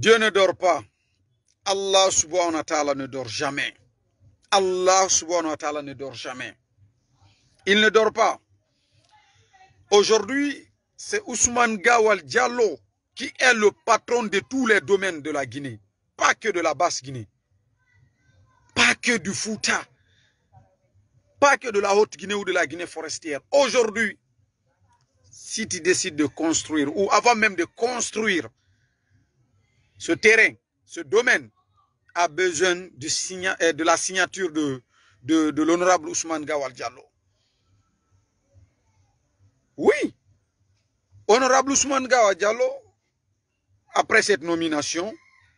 Dieu ne dort pas. Allah subhanahu wa ta'ala ne dort jamais. Allah subhanahu wa ta'ala ne dort jamais. Il ne dort pas. Aujourd'hui, c'est Ousmane Gawal Diallo qui est le patron de tous les domaines de la Guinée. Pas que de la Basse-Guinée. Pas que du Fouta. Pas que de la Haute-Guinée ou de la Guinée forestière. Aujourd'hui, si tu décides de construire, ou avant même de construire, ce terrain, ce domaine a besoin de eh, la signature de, l'honorable Ousmane Gawadjalo. Oui, honorable Ousmane Gawal après cette nomination,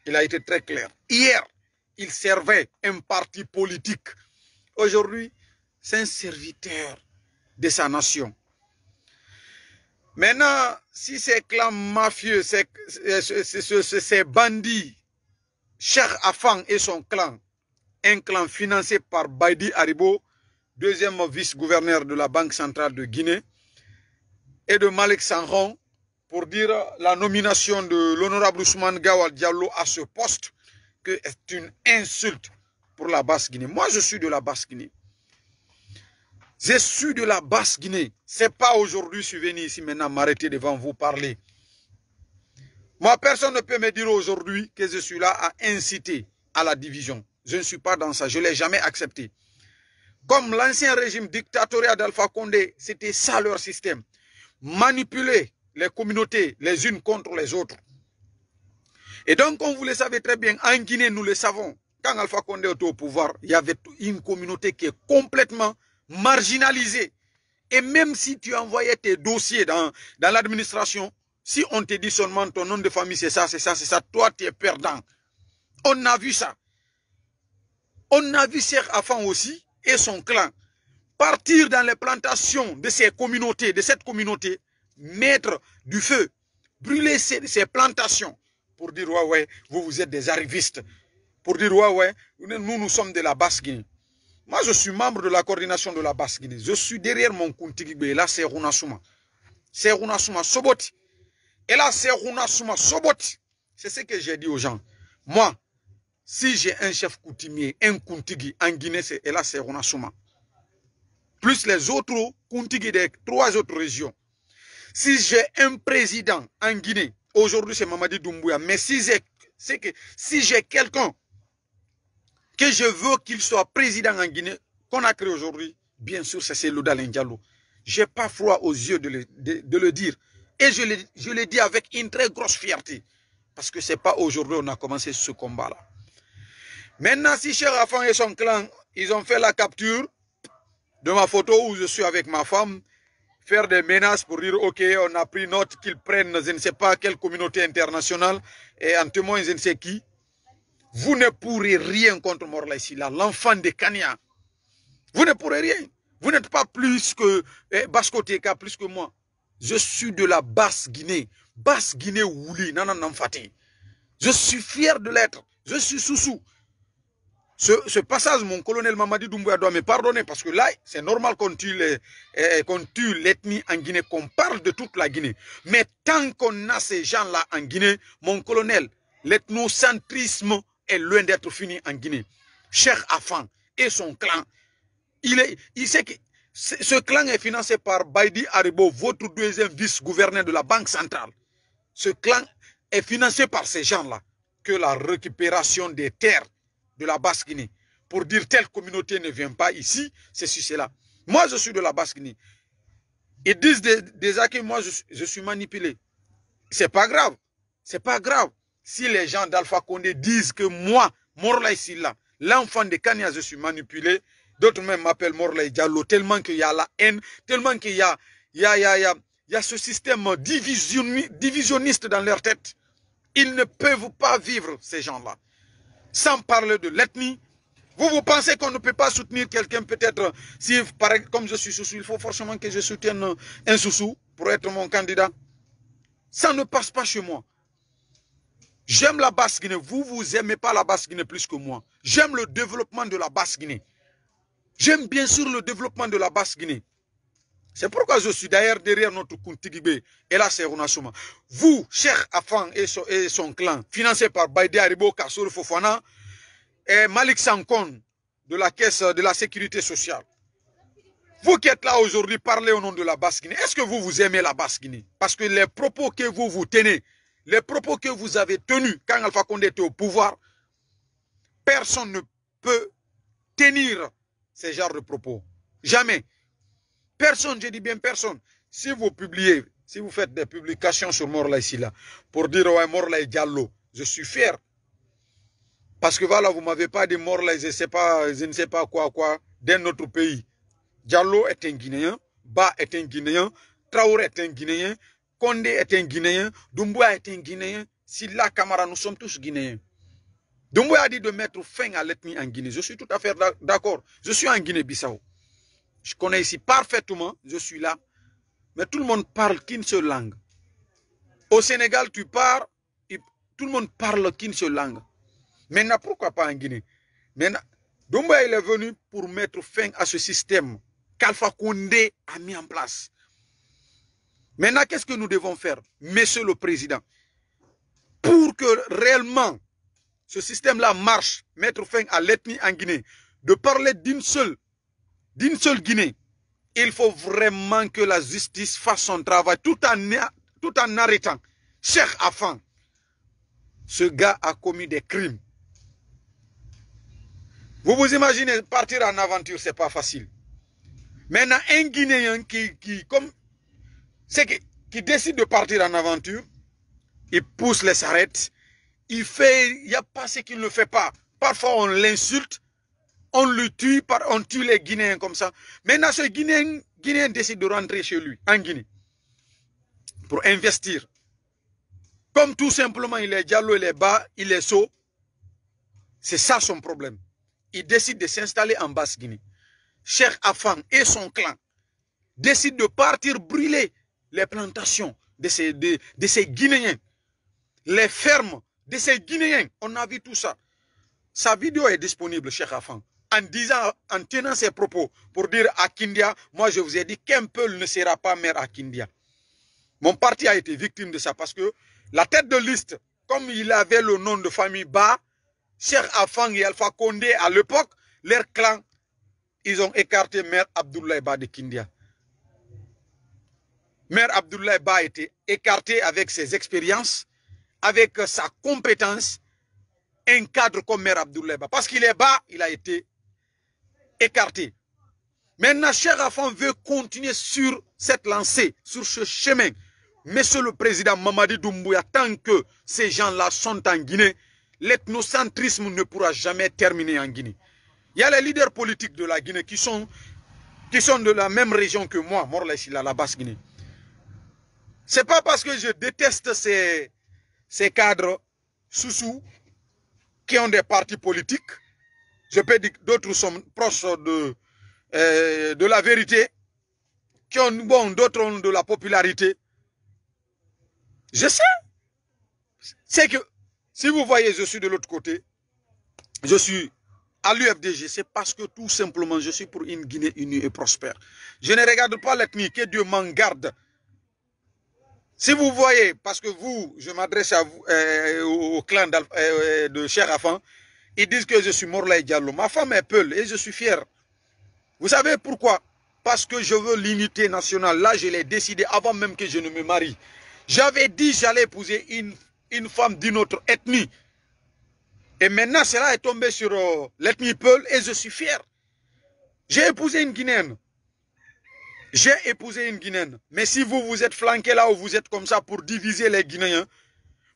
il a été très clair. Hier, il servait un parti politique. Aujourd'hui, c'est un serviteur de sa nation. Maintenant, si ces clans mafieux, ces, bandits, Cheikh Afan et son clan, un clan financé par Baidi Haribo, deuxième vice-gouverneur de la Banque centrale de Guinée, et de Malik Sanron, pour dire la nomination de l'honorable Ousmane Gawad Diallo à ce poste, que est une insulte pour la Basse-Guinée. Moi, je suis de la Basse-Guinée. J'ai su de la basse Guinée. C'est pas aujourd'hui, je suis venu ici maintenant m'arrêter devant vous parler. Moi, personne ne peut me dire aujourd'hui que je suis là à inciter à la division. Je ne suis pas dans ça. Je ne l'ai jamais accepté. Comme l'ancien régime dictatorial d'Alpha Condé, c'était ça leur système. Manipuler les communautés les unes contre les autres. Et donc, comme vous le savez très bien, en Guinée, nous le savons, quand Alpha Condé était au pouvoir, il y avait une communauté qui est complètement marginalisé. Et même si tu envoyais tes dossiers dans, dans l'administration, si on te dit seulement ton nom de famille, c'est ça, c'est ça, c'est ça, toi, tu es perdant. On a vu ça. On a vu Serge Afan aussi et son clan partir dans les plantations de ces communautés, de cette communauté, mettre du feu, brûler ces, plantations pour dire, ouais, ouais, vous, vous êtes des arrivistes. Pour dire, ouais, ouais, nous, nous sommes de la basse Guinée. Moi, je suis membre de la coordination de la Basse-Guinée. Je suis derrière mon Kuntigigbe. Et là, c'est Souma. C'est Souma Soboti. Et là, c'est Souma Soboti. C'est ce que j'ai dit aux gens. Moi, si j'ai un chef coutumier, un Kuntigi en Guinée, c'est là, c'est Runasuma. Plus les autres Kuntigi des trois autres régions. Si j'ai un président en Guinée, aujourd'hui, c'est Mamadi Doumbouya. Mais si j'ai si quelqu'un que je veux qu'il soit président en Guinée, qu'on a créé aujourd'hui, bien sûr, c'est Loudalin Diallo. Je n'ai pas froid aux yeux de le, dire. Et je le, dis avec une très grosse fierté. Parce que ce n'est pas aujourd'hui qu'on a commencé ce combat-là. Maintenant, si Cher Afan et son clan, ils ont fait la capture de ma photo où je suis avec ma femme, faire des menaces pour dire, OK, on a pris note qu'ils prennent, je ne sais pas, quelle communauté internationale, et en témoin, je ne sais qui, vous ne pourrez rien contre ici là l'enfant de Kania. Vous ne pourrez rien. Vous n'êtes pas plus que eh, Baskoteka, plus que moi. Je suis de la basse Guinée. Basse Guinée Wouli. non, non, non, Je suis fier de l'être. Je suis Soussou. Ce, ce, passage, mon colonel Mamadi Doumbouya doit me pardonner parce que là, c'est normal eh, qu'on tue l'ethnie en Guinée, qu'on parle de toute la Guinée. Mais tant qu'on a ces gens-là en Guinée, mon colonel, l'ethnocentrisme est loin d'être fini en Guinée. Cher Afan et son clan, il, est, il sait que ce clan est financé par Baidi Aribo, votre deuxième vice-gouverneur de la Banque centrale. Ce clan est financé par ces gens-là que la récupération des terres de la Basse-Guinée. Pour dire telle communauté ne vient pas ici, c'est sur cela. Moi, je suis de la Basse-Guinée. Ils disent des acquis, moi, je, je suis manipulé. C'est pas grave. C'est pas grave si les gens d'Alpha Condé disent que moi, Morlaï Silla, l'enfant de Kanya, je suis manipulé, d'autres même m'appellent Morlaï Diallo, tellement qu'il y a la haine, tellement qu'il y a, y, a, ce système divisionniste dans leur tête. Ils ne peuvent pas vivre, ces gens-là. Sans parler de l'ethnie, vous, vous pensez qu'on ne peut pas soutenir quelqu'un, peut-être, si, comme je suis sous-sous, il faut forcément que je soutienne un sous-sous pour être mon candidat. Ça ne passe pas chez moi. J'aime la Basse-Guinée. Vous, vous aimez pas la Basse-Guinée plus que moi. J'aime le développement de la Basse-Guinée. J'aime bien sûr le développement de la Basse-Guinée. C'est pourquoi je suis d'ailleurs derrière notre Kuntigibé et là c'est Ronasoma. Vous, cher Afan et son, clan, financé par Baïdé Aribo Kassour Fofana et Malik Sankon de la Caisse de la Sécurité Sociale. Vous qui êtes là aujourd'hui, parlez au nom de la Basse-Guinée. Est-ce que vous vous aimez la Basse-Guinée Parce que les propos que vous vous tenez, les propos que vous avez tenus quand Alpha Condé était au pouvoir, personne ne peut tenir ces genres de propos. Jamais. Personne, je dis bien personne. Si vous publiez, si vous faites des publications sur Morla ici, là, pour dire, ouais, Morla est Diallo, je suis fier. Parce que voilà, vous m'avez pas dit Morla, je, sais pas, je ne sais pas quoi, quoi, d'un autre pays. Diallo est un Guinéen, Ba est un Guinéen, Traoré est un Guinéen, Kondé est un Guinéen, Doumbouya est un Guinéen, l'a, Kamara, nous sommes tous Guinéens. Doumbouya a dit de mettre fin à l'ethnie en Guinée. Je suis tout à fait d'accord. Je suis en Guinée-Bissau. Je connais ici parfaitement, je suis là. Mais tout le monde parle qu'une seule langue. Au Sénégal, tu pars, tout le monde parle qu'une seule langue. Maintenant, pourquoi pas en Guinée Maintenant, est venu pour mettre fin à ce système qu'Alpha Condé a mis en place. Maintenant, qu'est-ce que nous devons faire, Monsieur le Président, pour que réellement ce système-là marche, mettre fin à l'ethnie en Guinée, de parler d'une seule, d'une seule Guinée, il faut vraiment que la justice fasse son travail tout en, tout en arrêtant. Cher Afan, ce gars a commis des crimes. Vous vous imaginez, partir en aventure, c'est pas facile. Maintenant, un Guinéen qui, qui comme c'est qui, qui de partir en aventure, Il pousse les sarrêtes, il fait, il n'y a pas ce qu'il ne fait pas. Parfois, on l'insulte, on le tue, on tue les Guinéens comme ça. Maintenant, ce Guinéen, Guinéen décide de rentrer chez lui, en Guinée, pour investir. Comme tout simplement, il est diallo, il est bas, il est saut. C'est ça son problème. Il décide de s'installer en Basse-Guinée. Cher Afang et son clan décident de partir brûler les plantations de ces, de, ces Guinéens, les fermes de ces Guinéens. On a vu tout ça. Sa vidéo est disponible, cher Afan, en disant, en tenant ses propos pour dire à Kindia, moi je vous ai dit qu'un peu ne sera pas maire à Kindia. Mon parti a été victime de ça parce que la tête de liste, comme il avait le nom de famille Ba, Cher Afang et Alpha Condé à l'époque, leur clan, ils ont écarté maire Abdoulaye Ba de Kindia. Maire Abdoulaye Ba été écarté avec ses expériences, avec euh, sa compétence, un cadre comme Maire Abdoulaye Ba. Parce qu'il est bas, il a été écarté. Maintenant, cher Afan veut continuer sur cette lancée, sur ce chemin. Monsieur le Président Mamadi Doumbouya, tant que ces gens-là sont en Guinée, l'ethnocentrisme ne pourra jamais terminer en Guinée. Il y a les leaders politiques de la Guinée qui sont, qui sont de la même région que moi, à la basse Guinée. C'est pas parce que je déteste ces, cadres sous-sous qui ont des partis politiques. Je peux dire que d'autres sont proches de, euh, de la vérité, qui ont, bon, d'autres ont de la popularité. Je sais. C'est que, si vous voyez, je suis de l'autre côté, je suis à l'UFDG, c'est parce que tout simplement, je suis pour une Guinée unie et prospère. Je ne regarde pas l'ethnie, que Dieu m'en garde. Si vous voyez, parce que vous, je m'adresse à vous, euh, au clan euh, euh, de Cher Afan, ils disent que je suis Morlaï Diallo. Ma femme est Peul et je suis fier. Vous savez pourquoi Parce que je veux l'unité nationale. Là, je l'ai décidé avant même que je ne me marie. J'avais dit j'allais épouser une, une femme d'une autre ethnie. Et maintenant, cela est tombé sur l'ethnie Peul et je suis fier. J'ai épousé une Guinéenne. J'ai épousé une Guinéenne. Mais si vous vous êtes flanqué là où vous êtes comme ça pour diviser les Guinéens,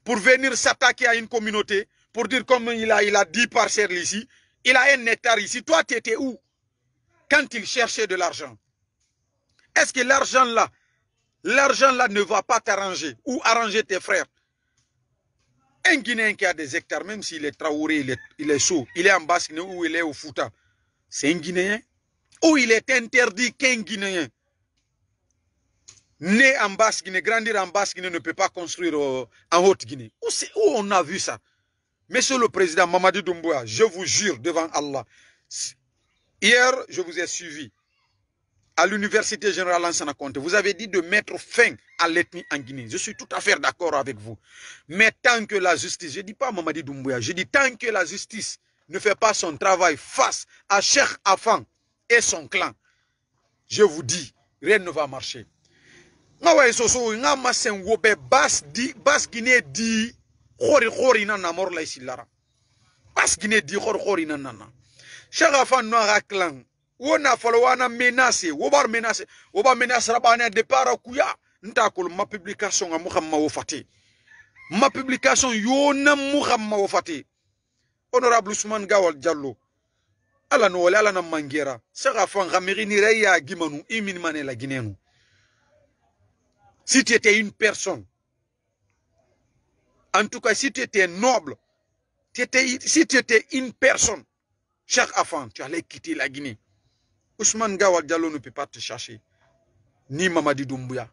pour venir s'attaquer à une communauté, pour dire comme il a, il a 10 parcelles ici, il a un hectare ici. Toi, tu étais où quand il cherchait de l'argent Est-ce que l'argent là, l'argent là ne va pas t'arranger ou arranger tes frères Un Guinéen qui a des hectares, même s'il est traouré, il est, chaud, il est en Basque ou il est au Fouta, c'est un Guinéen ou il est interdit qu'un Guinéen né en Basse-Guinée, grandir en Basse-Guinée, ne peut pas construire euh, en Haute-Guinée. Où, on a vu ça Monsieur le Président Mamadi Doumbouya, je vous jure devant Allah, hier, je vous ai suivi à l'Université Générale Ansana Conte. Vous avez dit de mettre fin à l'ethnie en Guinée. Je suis tout à fait d'accord avec vous. Mais tant que la justice, je ne dis pas Mamadi Doumbouya, je dis tant que la justice ne fait pas son travail face à Cheikh Afan et son clan, je vous dis, rien ne va marcher. nga waye soso nga masen wo be bas di bas gine di khori khori na na mor lay silara bas gine di khori khori na na shaga fan no haklan wona folo wana menace wo bar menace wo bar menace rabane départ kuya nta kul ma publication nga muhamma wo fati ma publication yo na muhamma wo fati honorable Ousmane Gawal Diallo ala no wala ala na mangira shaga fan ga mirini reya gimanu imin mane ginenu Si tu étais une personne, en tout cas, si tu étais noble, si tu étais une personne, chaque enfant, tu allais quitter la Guinée. Ousmane Gawad Diallo ne peut pas te chercher, ni Mamadi Doumbouya.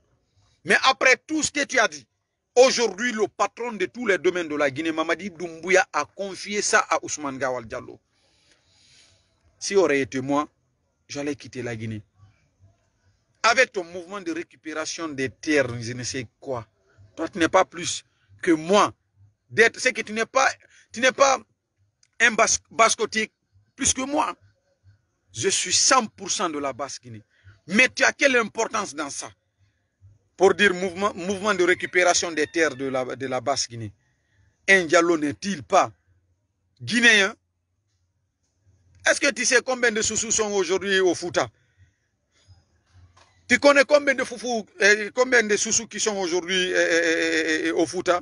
Mais après tout ce que tu as dit, aujourd'hui, le patron de tous les domaines de la Guinée, Mamadi Doumbouya, a confié ça à Ousmane Gawad Diallo. Si aurait été moi, j'allais quitter la Guinée avec ton mouvement de récupération des terres, je ne sais quoi, toi tu n'es pas plus que moi. C'est que tu n'es pas, tu n'es pas un bascotique plus que moi. Je suis 100% de la Basse-Guinée. Mais tu as quelle importance dans ça Pour dire mouvement, mouvement de récupération des terres de la, de la Basse-Guinée. Un diallo n'est-il pas guinéen Est-ce que tu sais combien de sous sont aujourd'hui au Fouta tu connais combien de foufou, et eh, combien de soussous qui sont aujourd'hui eh, eh, au Fouta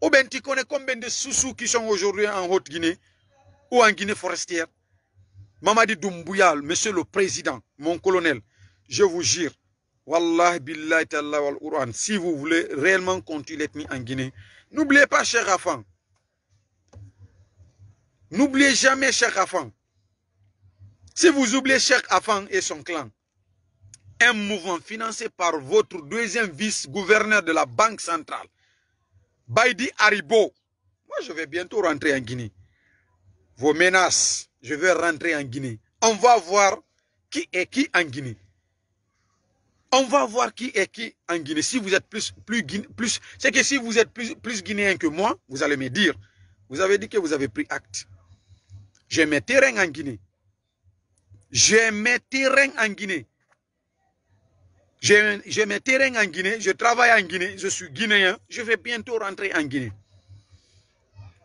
Ou bien tu connais combien de sous-sous qui sont aujourd'hui en Haute-Guinée ou en Guinée forestière Mamadi Doumbouyal, monsieur le président, mon colonel, je vous jure, Wallah billahi si vous voulez réellement continuer l'ethnie en Guinée, n'oubliez pas, cher Rafan. N'oubliez jamais, cher Rafan. Si vous oubliez Cher Afan et son clan, un mouvement financé par votre deuxième vice-gouverneur de la Banque centrale, Baidi Haribo. Moi, je vais bientôt rentrer en Guinée. Vos menaces, je vais rentrer en Guinée. On va voir qui est qui en Guinée. On va voir qui est qui en Guinée. Si vous êtes plus, plus, plus c'est que si vous êtes plus, plus guinéen que moi, vous allez me dire, vous avez dit que vous avez pris acte. J'ai mes terrains en Guinée. J'ai mes terrains en Guinée. J'ai mes terrains en Guinée, je travaille en Guinée, je suis guinéen, je vais bientôt rentrer en Guinée.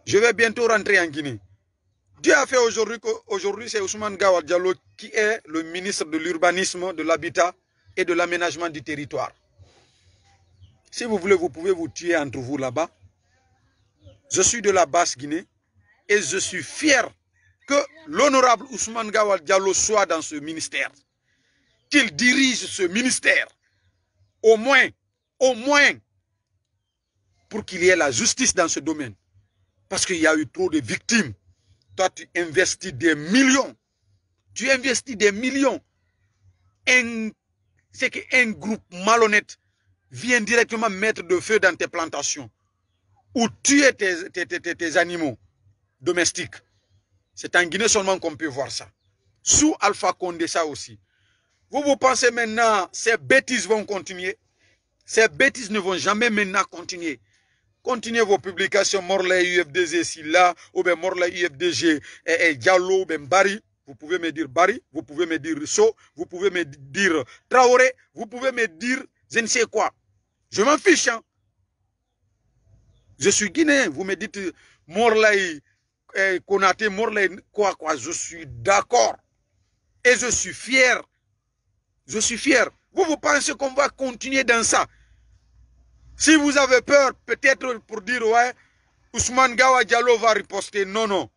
Je vais bientôt rentrer en Guinée. Dieu a fait aujourd'hui qu'aujourd'hui c'est Ousmane Gawad Diallo qui est le ministre de l'urbanisme, de l'habitat et de l'aménagement du territoire. Si vous voulez, vous pouvez vous tuer entre vous là-bas. Je suis de la basse Guinée et je suis fier que l'honorable Ousmane Gawad Diallo soit dans ce ministère qu'il dirige ce ministère. Au moins, au moins, pour qu'il y ait la justice dans ce domaine. Parce qu'il y a eu trop de victimes. Toi, tu investis des millions. Tu investis des millions. C'est qu'un groupe malhonnête vient directement mettre de feu dans tes plantations ou tuer tes, tes animaux domestiques. C'est en Guinée seulement qu'on peut voir ça. Sous Alpha Condé, ça aussi. Vous, vous pensez maintenant, ces bêtises vont continuer. Ces bêtises ne vont jamais maintenant continuer. Continuez vos publications, Morlaï, UFDG, Silla, là, ou bien UFDG, et, Diallo, ou bien Bari. Vous pouvez me dire Bari, vous pouvez me dire Rousseau, vous pouvez me dire Traoré, vous pouvez me dire je ne sais quoi. Je m'en fiche. Hein. Je suis guinéen. Vous me dites Morlaï, Konate, eh, Konaté, Morlaï, quoi, quoi. Je suis d'accord. Et je suis fier je suis fier. Vous, vous pensez qu'on va continuer dans ça Si vous avez peur, peut-être pour dire, ouais, Ousmane Gawa Diallo va riposter. Non, non.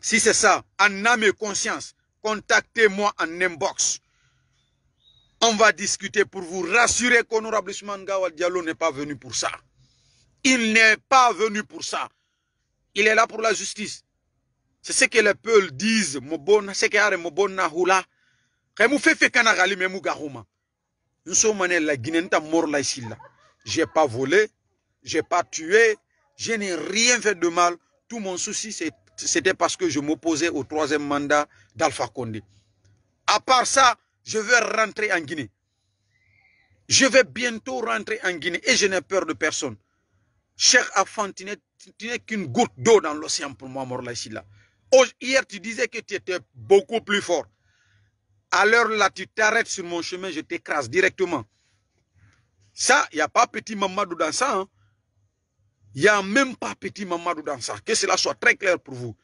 Si c'est ça, en âme et conscience, contactez-moi en inbox. On va discuter pour vous rassurer qu'honorable Ousmane Gawa Diallo n'est pas venu pour ça. Il n'est pas venu pour ça. Il est là pour la justice. C'est ce que les peuples disent. c'est que peuples je ne mort ici j'ai pas volé je n'ai pas tué je n'ai rien fait de mal tout mon souci c'était parce que je m'opposais au troisième mandat d'Alpha Condé à part ça je vais rentrer en Guinée je vais bientôt rentrer en Guinée et je n'ai peur de personne Cher Afan, tu n'es qu'une goutte d'eau dans l'océan pour moi, mort laïcilla. Oh, hier, tu disais que tu étais beaucoup plus fort l'heure là, tu t'arrêtes sur mon chemin, je t'écrase directement. Ça, il n'y a pas petit Mamadou dans ça. Il hein. n'y a même pas petit Mamadou dans ça. Que cela soit très clair pour vous.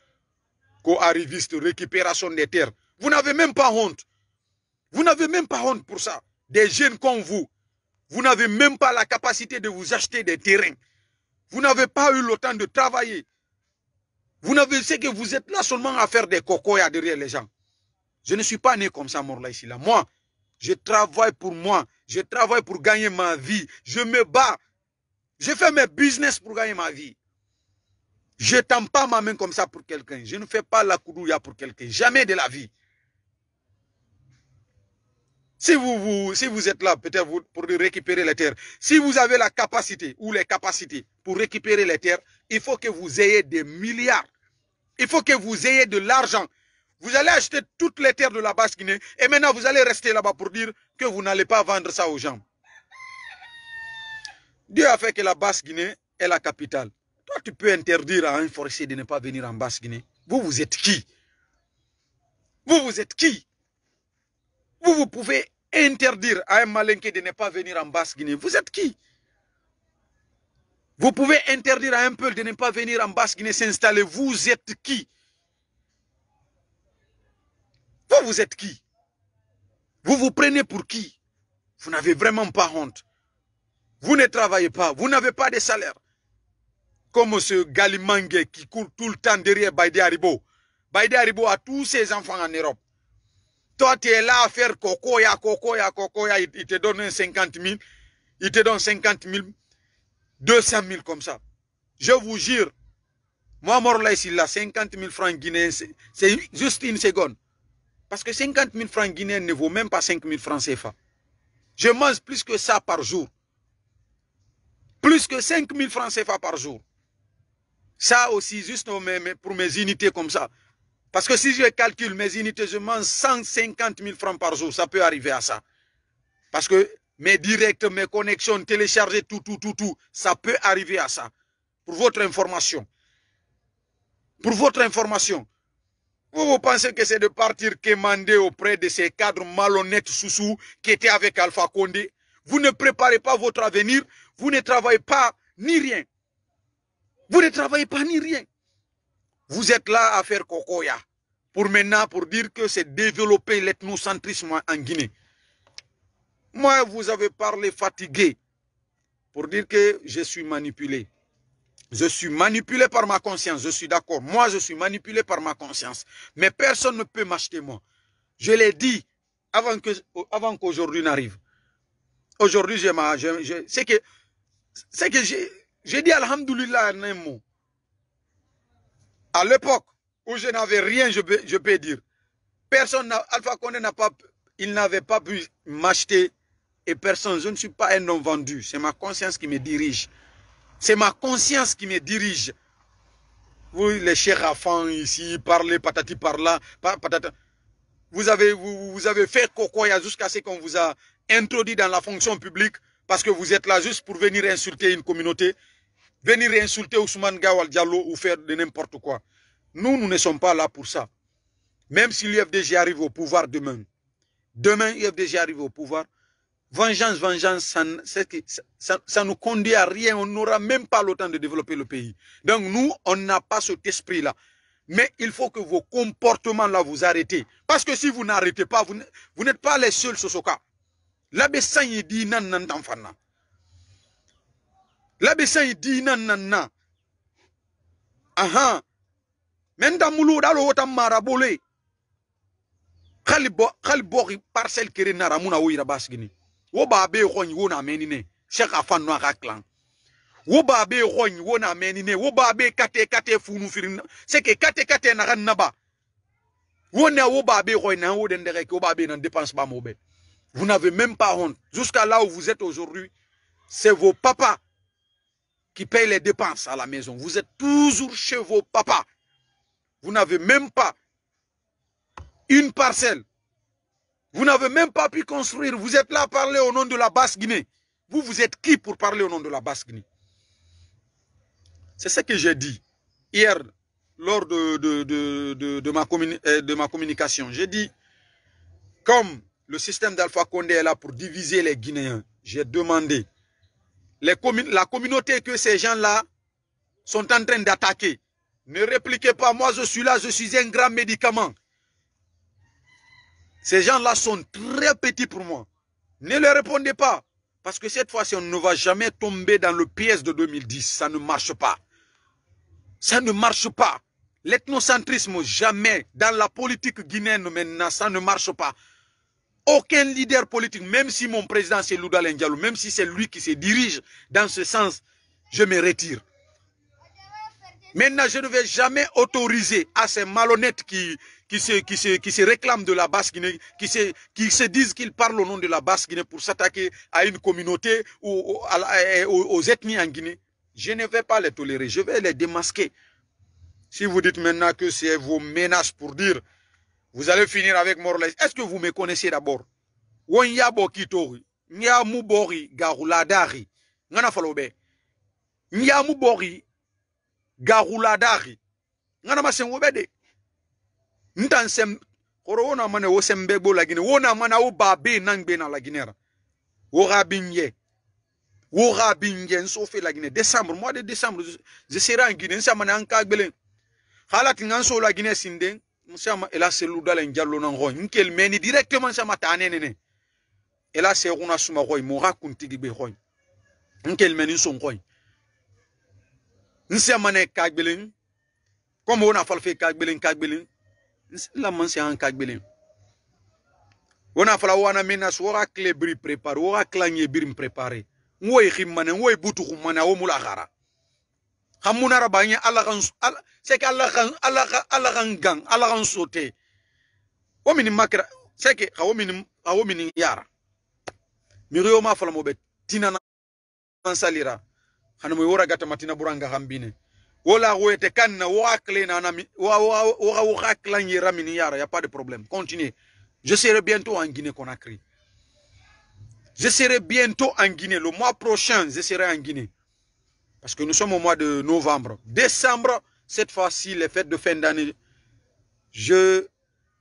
Co-arriviste, récupération des terres. Vous n'avez même pas honte. Vous n'avez même pas honte pour ça. Des jeunes comme vous, vous n'avez même pas la capacité de vous acheter des terrains. Vous n'avez pas eu le temps de travailler. Vous n'avez, que vous êtes là seulement à faire des cocoyas derrière les gens. Je ne suis pas né comme ça, mort là, ici, là. Moi, je travaille pour moi. Je travaille pour gagner ma vie. Je me bats. Je fais mes business pour gagner ma vie. Je ne tends pas ma main comme ça pour quelqu'un. Je ne fais pas la coudouya pour quelqu'un. Jamais de la vie. Si vous, si vous êtes là, peut-être pour récupérer les terres, si vous avez la capacité ou les capacités pour récupérer les terres, il faut que vous ayez des milliards. Il faut que vous ayez de l'argent. Vous allez acheter toutes les terres de la Basse-Guinée et maintenant vous allez rester là-bas pour dire que vous n'allez pas vendre ça aux gens. Dieu a fait que la Basse-Guinée est la capitale. Toi, tu peux interdire à un forestier de ne pas venir en Basse-Guinée. Vous, vous êtes qui Vous, vous êtes qui Vous, vous pouvez interdire à un malinqué de ne pas venir en Basse-Guinée. Vous êtes qui Vous pouvez interdire à un peuple de ne pas venir en Basse-Guinée s'installer. Vous êtes qui vous, vous êtes qui Vous vous prenez pour qui Vous n'avez vraiment pas honte. Vous ne travaillez pas, vous n'avez pas de salaire. Comme ce Galimangue qui court tout le temps derrière Baïdi Haribo. Baïdi Haribo a tous ses enfants en Europe. Toi, tu es là à faire cocoya, cocoya, cocoya. Il te donne 50 000. Il te donne 50 000, 200 000 comme ça. Je vous jure, moi, là il a 50 000 francs guinéens. C'est juste une seconde. Parce que 50 000 francs guinéens ne vaut même pas 5 000 francs CFA. Je mange plus que ça par jour. Plus que 5 000 francs CFA par jour. Ça aussi, juste pour mes unités comme ça. Parce que si je calcule mes unités, je mange 150 000 francs par jour. Ça peut arriver à ça. Parce que mes directs, mes connexions, télécharger tout, tout, tout, tout, ça peut arriver à ça. Pour votre information. Pour votre information. Vous, pensez que c'est de partir quémander auprès de ces cadres malhonnêtes sous-sous qui étaient avec Alpha Condé. Vous ne préparez pas votre avenir, vous ne travaillez pas ni rien. Vous ne travaillez pas ni rien. Vous êtes là à faire cocoya pour maintenant pour dire que c'est développer l'ethnocentrisme en Guinée. Moi, vous avez parlé fatigué pour dire que je suis manipulé. Je suis manipulé par ma conscience, je suis d'accord. Moi, je suis manipulé par ma conscience. Mais personne ne peut m'acheter moi. Je l'ai dit avant qu'aujourd'hui avant n'arrive. Aujourd'hui, j'ai ma... C'est que... que j'ai dit Alhamdoulilah en un mot. À l'époque où je n'avais rien, je peux, je peux, dire. Personne, Alpha Condé n'a pas... Il n'avait pas pu m'acheter. Et personne, je ne suis pas un non vendu. C'est ma conscience qui me dirige. C'est ma conscience qui me dirige. Vous, les chers enfants ici, parlez patati par là, patata. Vous avez, vous, avez fait cocoïa jusqu'à ce qu'on vous a introduit dans la fonction publique parce que vous êtes là juste pour venir insulter une communauté, venir insulter Ousmane Gawal Diallo ou faire de n'importe quoi. Nous, nous ne sommes pas là pour ça. Même si l'UFDG arrive au pouvoir demain, demain l'UFDG arrive au pouvoir, Vengeance, vengeance, ça, ça, ça, nous conduit à rien. On n'aura même pas le temps de développer le pays. Donc nous, on n'a pas cet esprit-là. Mais il faut que vos comportements-là vous arrêtent. Parce que si vous n'arrêtez pas, vous n'êtes pas les seuls sur ce cas. L'abbé Saint, il dit nan nan non. L'abbé Saint, il dit nan nan nan. Aha. Menda moulou dalo otam marabole. Il y a parcel naramuna ou basgini wo baa bee hɔ wo na meni ne sɛk afa nɔ a ka clan wo baa wo na meni ne wo kate kate kate funu C'est que kate kate na ran naba wo ne wo baa na wo den dɛgɛ ke wo na dépense ba mo vous n'avez même pas honte jusqu'à là où vous êtes aujourd'hui c'est vos papas qui payent les dépenses à la maison vous êtes toujours chez vos papas vous n'avez même pas une parcelle vous n'avez même pas pu construire. Vous êtes là à parler au nom de la Basse-Guinée. Vous, vous êtes qui pour parler au nom de la Basse-Guinée C'est ce que j'ai dit hier lors de, de, euh, de ma, communication. J'ai dit, comme le système d'Alpha Condé est là pour diviser les Guinéens, j'ai demandé les la communauté que ces gens-là sont en train d'attaquer. Ne répliquez pas, moi je suis là, je suis un grand médicament. Ces gens-là sont très petits pour moi. Ne leur répondez pas. Parce que cette fois-ci, on ne va jamais tomber dans le piège de 2010. Ça ne marche pas. Ça ne marche pas. L'ethnocentrisme, jamais. Dans la politique guinéenne, maintenant, ça ne marche pas. Aucun leader politique, même si mon président c'est Louda Lendialou, même si c'est lui qui se dirige dans ce sens, je me retire. Maintenant, je ne vais jamais autoriser à ces malhonnêtes qui, qui se, qui se, qui réclament de la Basse-Guinée, qui se, disent qu'ils parlent au nom de la Basse-Guinée pour s'attaquer à une communauté ou, eh, eh, aux, ethnies en Guinée. Je ne vais pas les tolérer, je vais les démasquer. Si vous dites maintenant que c'est vos menaces pour dire, vous allez finir avec Morlaix, est-ce que vous me connaissez d'abord garuladari ngana masengo bede ntan sem koro wona mana wo sembe bo lagine wona mana wo ba be nan be na lagine ra wo ga binye wo ga binye nso fe lagine décembre mois de décembre je serai en Guinée nsa mana an ka gbele halati ngan so lagine sinde nsa ma ela selu dala njallo nan go nkel meni directement nsa mata anene ne ela se kuna suma go mo ga kuntigi be go nkel meni so go nsa mana ka gbele comme wona falfe ka gbele ka gbele lamɔ siyan ka gbelen o n'a wana min na so o prepare o ka kila ɲɛ prepare n wo ye ximane n wo ye butuxu mane a wo mulu a xara xa munara ba ɲɛ ala xan c'est que ala xan ala xan ala xan gan ala xan sote wo mini makira c'est que xa wo mini xa yara mixi yo ma fala mo ɓe tinana an salira mo wora gata matina buranga xan il n'y a pas de problème. Continuez. Je serai bientôt en Guinée-Conakry. Je serai bientôt en Guinée. Le mois prochain, je serai en Guinée. Parce que nous sommes au mois de novembre. Décembre, cette fois-ci, les fêtes de fin d'année, je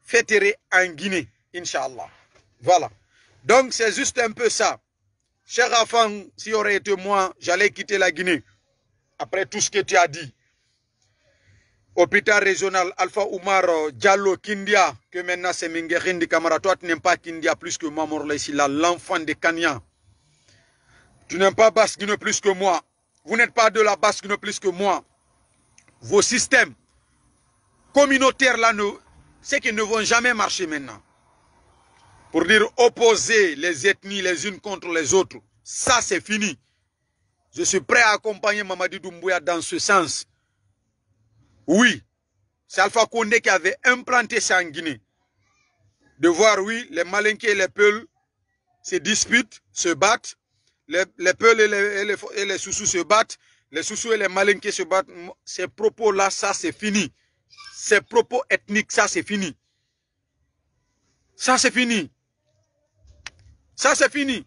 fêterai en Guinée, Inch'Allah. Voilà. Donc, c'est juste un peu ça. Cher Afan, s'il aurait été moi, j'allais quitter la Guinée après tout ce que tu as dit. Hôpital régional Alpha Oumar euh, Diallo Kindia, que maintenant c'est Mingerindi Kamara. Toi, tu n'aimes pas Kindia plus que moi, là l'enfant de Kanya. Tu n'aimes pas Basquine plus que moi. Vous n'êtes pas de la Basquine plus que moi. Vos systèmes communautaires là, c'est qu'ils ne vont jamais marcher maintenant. Pour dire opposer les ethnies les unes contre les autres. Ça, c'est fini. Je suis prêt à accompagner Mamadi Doumbouya dans ce sens. Oui, c'est Alpha Condé qui avait implanté ça De voir, oui, les Malinqués et les Peuls se disputent, se battent. Les, les Peuls et les, et se battent. Les Soussous et les Malinqués se battent. Ces propos-là, ça, c'est fini. Ces propos ethniques, ça, c'est fini. Ça, c'est fini. Ça, c'est fini.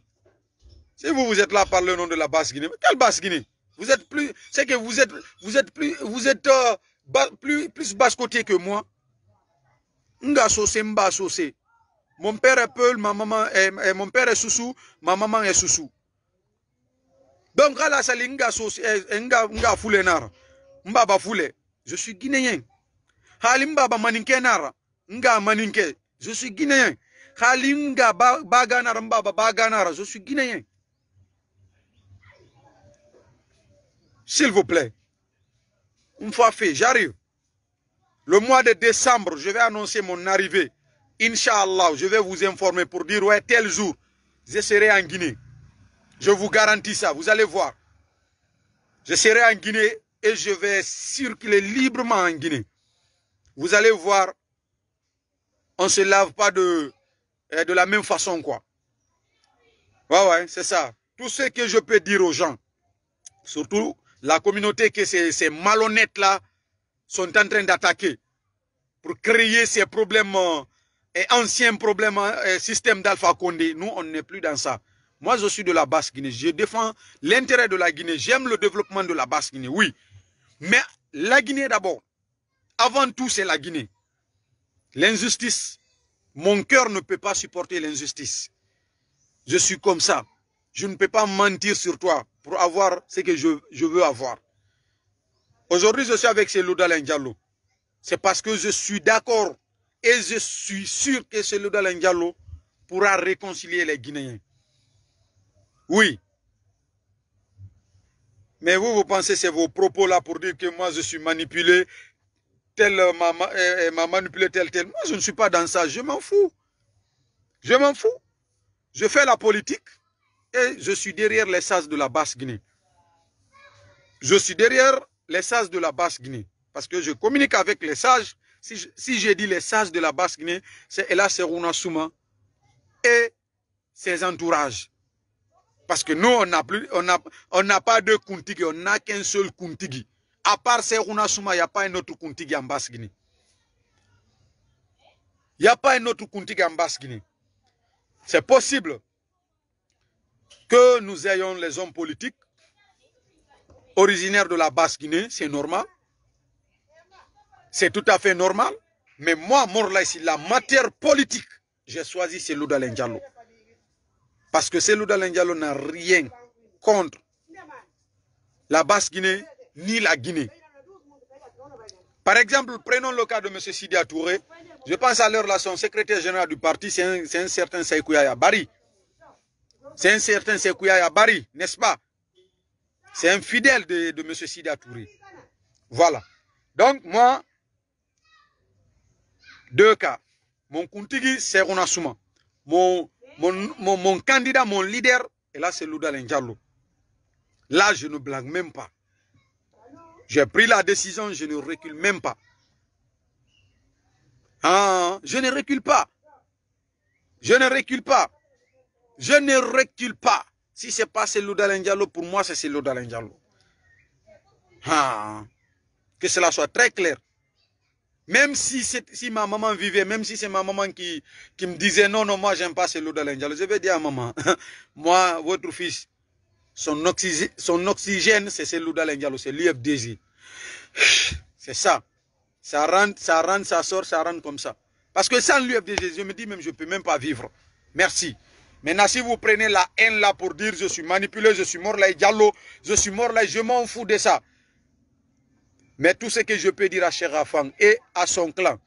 Si vous, vous êtes là par le nom de la basse-Guinée, quelle basse-Guinée Vous êtes plus, c'est que vous êtes, vous êtes plus, vous êtes euh, plus, basse-côté que moi. Mon père est Peul, ma maman est, mon père est Soussou, ma maman est Soussou. Donc, là, ça l'inga nga foule nara. Mbaba foule. Je suis guinéen. Halimbaba maninke nara. Nga maninke. Je suis guinéen. Halinga baganara mbaba baganara. Je suis guinéen. S'il vous plaît. Une fois fait, j'arrive. Le mois de décembre, je vais annoncer mon arrivée. Inch'Allah, je vais vous informer pour dire, ouais, tel jour, je serai en Guinée. Je vous garantis ça, vous allez voir. Je serai en Guinée et je vais circuler librement en Guinée. Vous allez voir, on ne se lave pas de, eh, de la même façon, quoi. Ouais, ouais, c'est ça. Tout ce que je peux dire aux gens, surtout la communauté que ces, malhonnêtes-là sont en train d'attaquer pour créer ces problèmes, euh, et anciens problèmes, euh, système d'Alpha Condé. Nous, on n'est plus dans ça. Moi, je suis de la Basse-Guinée. Je défends l'intérêt de la Guinée. J'aime le développement de la Basse-Guinée, oui. Mais la Guinée d'abord. Avant tout, c'est la Guinée. L'injustice. Mon cœur ne peut pas supporter l'injustice. Je suis comme ça. Je ne peux pas mentir sur toi pour avoir ce que je, veux avoir. Aujourd'hui, je suis avec Seloudal Ndiallo. C'est parce que je suis d'accord et je suis sûr que Seloudal Ndiallo pourra réconcilier les Guinéens. Oui. Mais vous, vous pensez c'est vos propos là pour dire que moi, je suis manipulé, tel euh, euh, euh, m'a manipulé tel, tel. Moi, je ne suis pas dans ça. Je m'en fous. Je m'en fous. Je fais la politique et je suis derrière les sages de la Basse-Guinée. Je suis derrière les sages de la Basse-Guinée. Parce que je communique avec les sages. Si j'ai dit les sages de la Basse-Guinée, c'est là Serouna Souma et ses entourages. Parce que nous, on n'a on on n'a pas de Kuntigi, on n'a qu'un seul Kuntigi. À part Serouna Souma, il n'y a pas un autre Kuntigi en Basse-Guinée. Il n'y a pas un autre Kuntigi en Basse-Guinée. C'est possible que nous ayons les hommes politiques originaires de la Basse-Guinée, c'est normal. C'est tout à fait normal. Mais moi, là, si la matière politique, j'ai choisi Selou Diallo. Parce que Selou Diallo n'a rien contre la Basse-Guinée ni la Guinée. Par exemple, prenons le cas de M. Sidi Touré. Je pense à l'heure là, son secrétaire général du parti, c'est un, certain Saïkouya Bari. C'est un certain Sekouya Yabari, n'est-ce pas C'est un fidèle de, M. Sidi Touré. Voilà. Donc, moi, deux cas. Mon Kuntigi, c'est Ronassouma. Mon, mon, candidat, mon leader, et là, c'est Luda Là, je ne blague même pas. J'ai pris la décision, je ne recule même pas. Ah, je ne recule pas. Je ne recule pas. Je ne recule pas. Si ce n'est pas d'Alen Diallo, pour moi, c'est Selou Diallo. Ah. Que cela soit très clair. Même si, si ma maman vivait, même si c'est ma maman qui, qui me disait non, non, moi, n'aime pas d'Alen Diallo, je vais dire à maman, moi, votre fils, son, oxygène, c'est oxygène c'est c'est l'ufdz, C'est ça. Ça rentre, ça ça sort, ça rentre comme ça. Parce que sans l'UFDG, je me dis même, je ne peux même pas vivre. Merci. Maintenant, si vous prenez la haine là pour dire je suis manipulé, je suis mort là, je suis mort là, je m'en fous de ça. Mais tout ce que je peux dire à Cherafang et à son clan,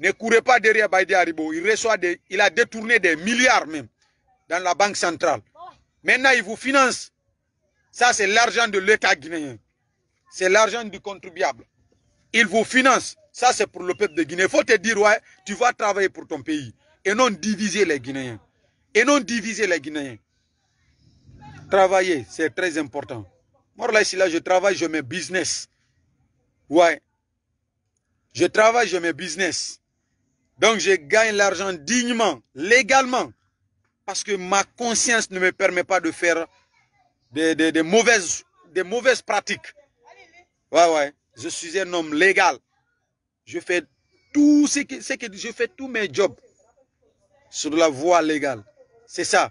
ne courez pas derrière Baïdi Haribo. Il reçoit des, il a détourné des milliards même dans la banque centrale. Maintenant, il vous finance. Ça, c'est l'argent de l'État guinéen. C'est l'argent du contribuable. Il vous finance. Ça, c'est pour le peuple de Guinée. Il faut te dire, ouais, tu vas travailler pour ton pays et non diviser les Guinéens et non diviser les Guinéens. Travailler, c'est très important. Moi, là, ici, là, je travaille, je mets business. Ouais. Je travaille, je mets business. Donc, je gagne l'argent dignement, légalement. Parce que ma conscience ne me permet pas de faire des, mauvaises, des mauvaises pratiques. Ouais, ouais. Je suis un homme légal. Je fais tout ce que, ce que je fais tous mes jobs sur la voie légale. C'est ça.